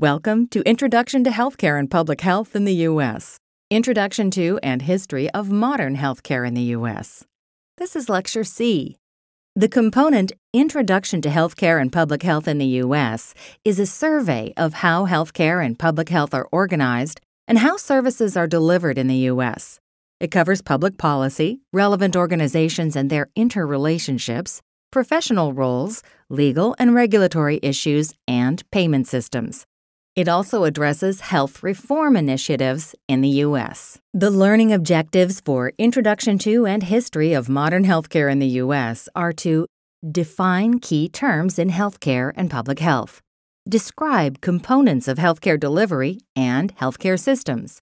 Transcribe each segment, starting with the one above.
Welcome to Introduction to Healthcare and Public Health in the U.S. Introduction to and History of Modern Healthcare in the U.S. This is Lecture C. The component Introduction to Healthcare and Public Health in the U.S. is a survey of how healthcare and public health are organized and how services are delivered in the U.S. It covers public policy, relevant organizations and their interrelationships, professional roles, legal and regulatory issues, and payment systems. It also addresses health reform initiatives in the U.S. The learning objectives for Introduction to and History of Modern Healthcare in the U.S. are to define key terms in healthcare and public health, describe components of healthcare delivery and healthcare systems,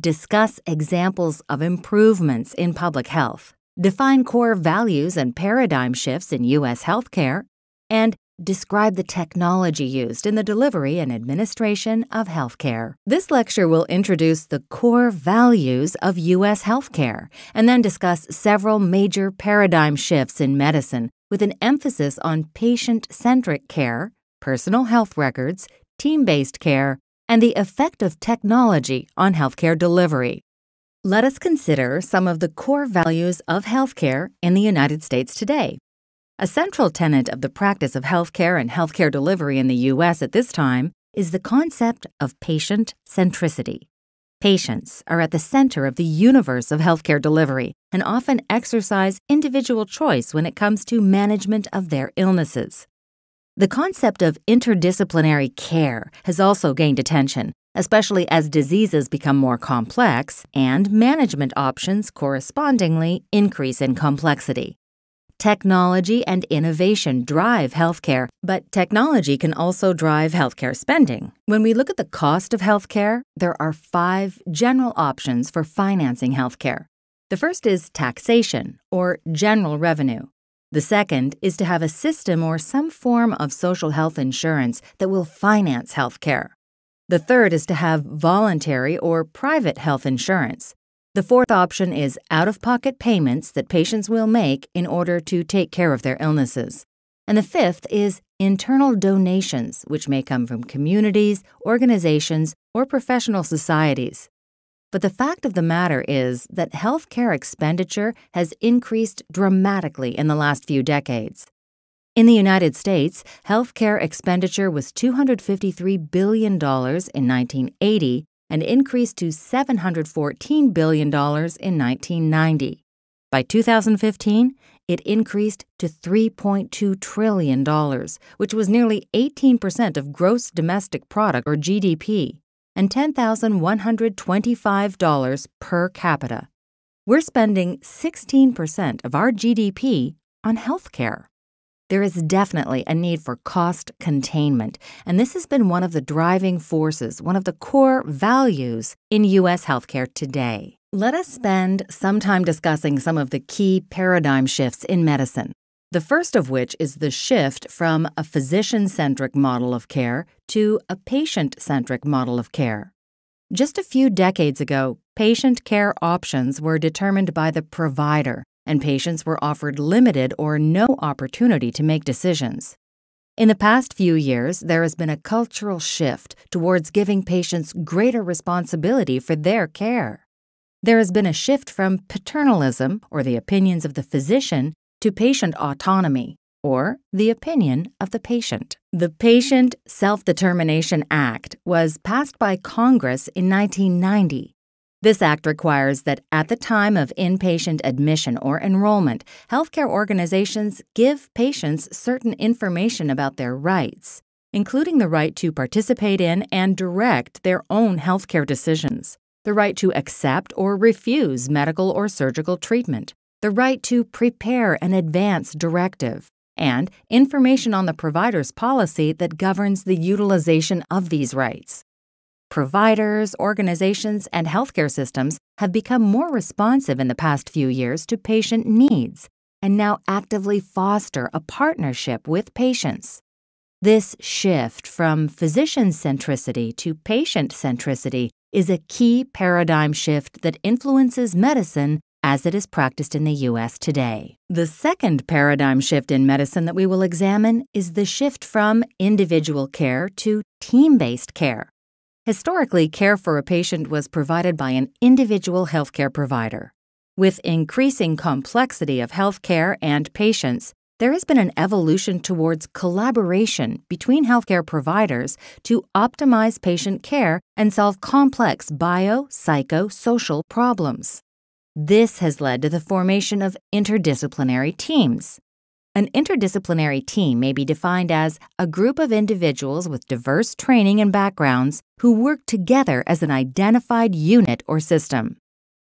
discuss examples of improvements in public health, define core values and paradigm shifts in U.S. healthcare, and describe the technology used in the delivery and administration of healthcare. This lecture will introduce the core values of U.S. healthcare and then discuss several major paradigm shifts in medicine with an emphasis on patient centric care, personal health records, team based care, and the effect of technology on healthcare delivery. Let us consider some of the core values of healthcare in the United States today. A central tenet of the practice of healthcare and healthcare delivery in the U.S. at this time is the concept of patient centricity. Patients are at the center of the universe of healthcare delivery and often exercise individual choice when it comes to management of their illnesses. The concept of interdisciplinary care has also gained attention, especially as diseases become more complex and management options correspondingly increase in complexity. Technology and innovation drive healthcare, but technology can also drive healthcare spending. When we look at the cost of healthcare, there are five general options for financing healthcare. The first is taxation, or general revenue. The second is to have a system or some form of social health insurance that will finance healthcare. The third is to have voluntary or private health insurance. The fourth option is out of pocket payments that patients will make in order to take care of their illnesses. And the fifth is internal donations, which may come from communities, organizations, or professional societies. But the fact of the matter is that healthcare expenditure has increased dramatically in the last few decades. In the United States, healthcare expenditure was $253 billion in 1980 an increase to $714 billion in 1990. By 2015, it increased to $3.2 trillion, which was nearly 18% of gross domestic product or GDP, and $10,125 per capita. We're spending 16% of our GDP on healthcare. There is definitely a need for cost containment, and this has been one of the driving forces, one of the core values in U.S. healthcare today. Let us spend some time discussing some of the key paradigm shifts in medicine. The first of which is the shift from a physician centric model of care to a patient centric model of care. Just a few decades ago, patient care options were determined by the provider, and patients were offered limited or no opportunity to make decisions. In the past few years, there has been a cultural shift towards giving patients greater responsibility for their care. There has been a shift from paternalism, or the opinions of the physician, to patient autonomy, or the opinion of the patient. The Patient Self Determination Act was passed by Congress in 1990 this act requires that at the time of inpatient admission or enrollment, healthcare organizations give patients certain information about their rights, including the right to participate in and direct their own healthcare decisions, the right to accept or refuse medical or surgical treatment, the right to prepare an advance directive, and information on the provider's policy that governs the utilization of these rights. Providers, organizations, and healthcare systems have become more responsive in the past few years to patient needs and now actively foster a partnership with patients. This shift from physician centricity to patient centricity is a key paradigm shift that influences medicine as it is practiced in the U.S. today. The second paradigm shift in medicine that we will examine is the shift from individual care to team based care. Historically, care for a patient was provided by an individual healthcare provider. With increasing complexity of healthcare and patients, there has been an evolution towards collaboration between healthcare providers to optimize patient care and solve complex bio, psycho, social problems. This has led to the formation of interdisciplinary teams. An interdisciplinary team may be defined as a group of individuals with diverse training and backgrounds who work together as an identified unit or system.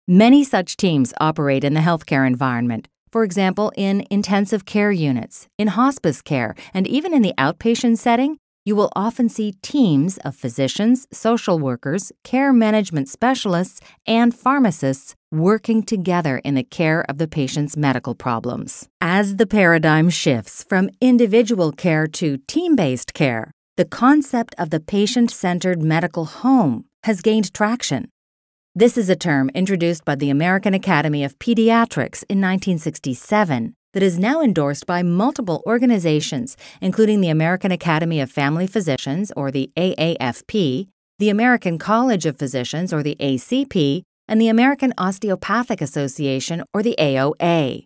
Many such teams operate in the healthcare environment, for example, in intensive care units, in hospice care, and even in the outpatient setting you will often see teams of physicians, social workers, care management specialists, and pharmacists working together in the care of the patient's medical problems. As the paradigm shifts from individual care to team based care, the concept of the patient centered medical home has gained traction. This is a term introduced by the American Academy of Pediatrics in 1967 that is now endorsed by multiple organizations, including the American Academy of Family Physicians, or the AAFP, the American College of Physicians, or the ACP, and the American Osteopathic Association, or the AOA.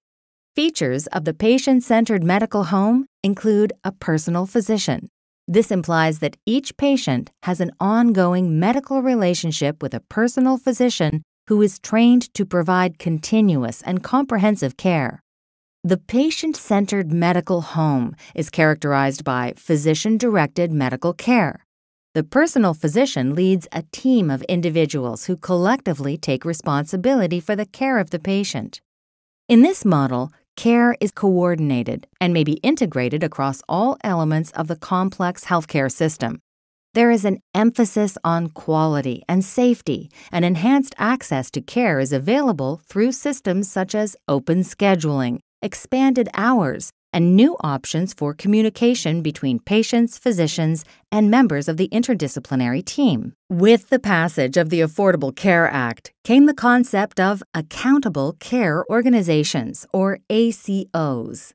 Features of the patient centered medical home include a personal physician. This implies that each patient has an ongoing medical relationship with a personal physician who is trained to provide continuous and comprehensive care. The patient centered medical home is characterized by physician directed medical care. The personal physician leads a team of individuals who collectively take responsibility for the care of the patient. In this model, care is coordinated and may be integrated across all elements of the complex healthcare system. There is an emphasis on quality and safety, and enhanced access to care is available through systems such as open scheduling, expanded hours, and new options for communication between patients, physicians, and members of the interdisciplinary team. With the passage of the Affordable Care Act came the concept of Accountable Care Organizations, or ACOs.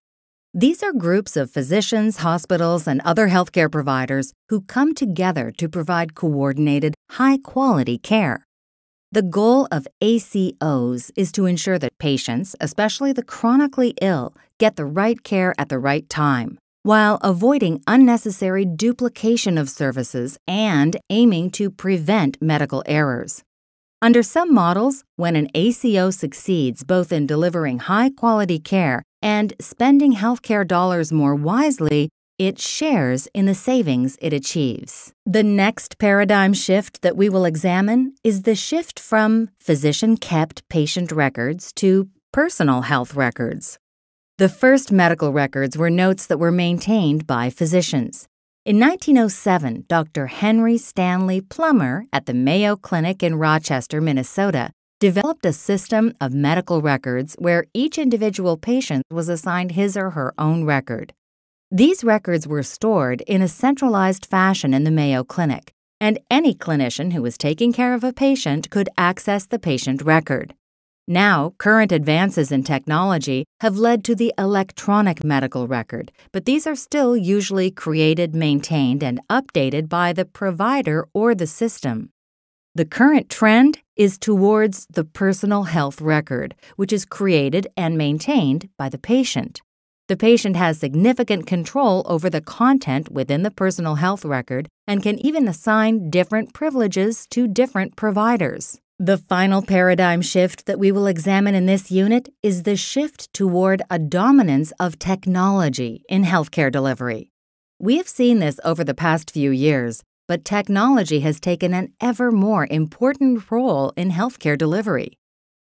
These are groups of physicians, hospitals, and other healthcare providers who come together to provide coordinated, high quality care. The goal of ACOs is to ensure that patients, especially the chronically ill, get the right care at the right time, while avoiding unnecessary duplication of services and aiming to prevent medical errors. Under some models, when an ACO succeeds both in delivering high quality care and spending healthcare dollars more wisely, it shares in the savings it achieves. The next paradigm shift that we will examine is the shift from physician kept patient records to personal health records. The first medical records were notes that were maintained by physicians. In 1907, Dr. Henry Stanley Plummer at the Mayo Clinic in Rochester, Minnesota, developed a system of medical records where each individual patient was assigned his or her own record. These records were stored in a centralized fashion in the Mayo Clinic, and any clinician who was taking care of a patient could access the patient record. Now, current advances in technology have led to the electronic medical record, but these are still usually created, maintained, and updated by the provider or the system. The current trend is towards the personal health record, which is created and maintained by the patient. The patient has significant control over the content within the personal health record and can even assign different privileges to different providers. The final paradigm shift that we will examine in this unit is the shift toward a dominance of technology in healthcare delivery. We have seen this over the past few years, but technology has taken an ever more important role in healthcare delivery.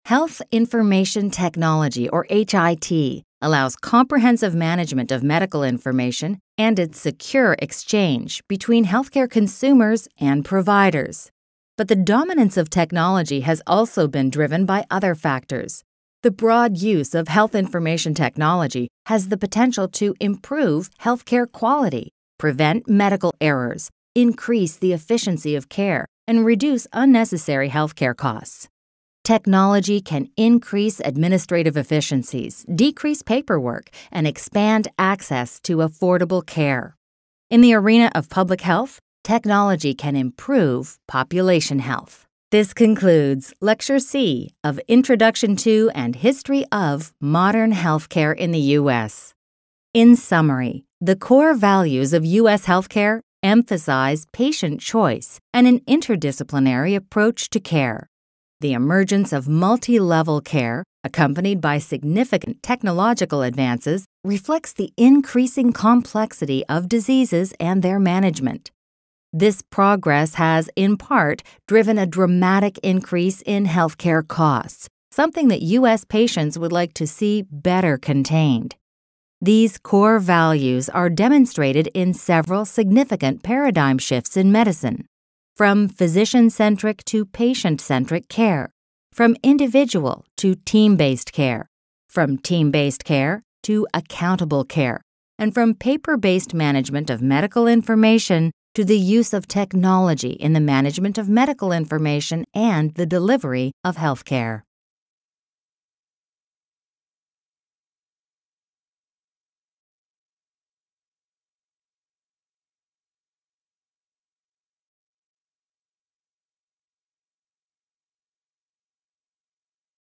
Health Information Technology, or HIT, allows comprehensive management of medical information and its secure exchange between healthcare consumers and providers. But the dominance of technology has also been driven by other factors. The broad use of health information technology has the potential to improve healthcare quality, prevent medical errors, increase the efficiency of care, and reduce unnecessary healthcare costs. Technology can increase administrative efficiencies, decrease paperwork, and expand access to affordable care. In the arena of public health, technology can improve population health. This concludes Lecture C of Introduction to and History of Modern Healthcare in the U.S. In summary, the core values of U.S. healthcare emphasize patient choice and an interdisciplinary approach to care. The emergence of multi level care, accompanied by significant technological advances, reflects the increasing complexity of diseases and their management. This progress has, in part, driven a dramatic increase in healthcare costs, something that U.S. patients would like to see better contained. These core values are demonstrated in several significant paradigm shifts in medicine from physician centric to patient centric care, from individual to team based care, from team based care to accountable care, and from paper based management of medical information to the use of technology in the management of medical information and the delivery of healthcare.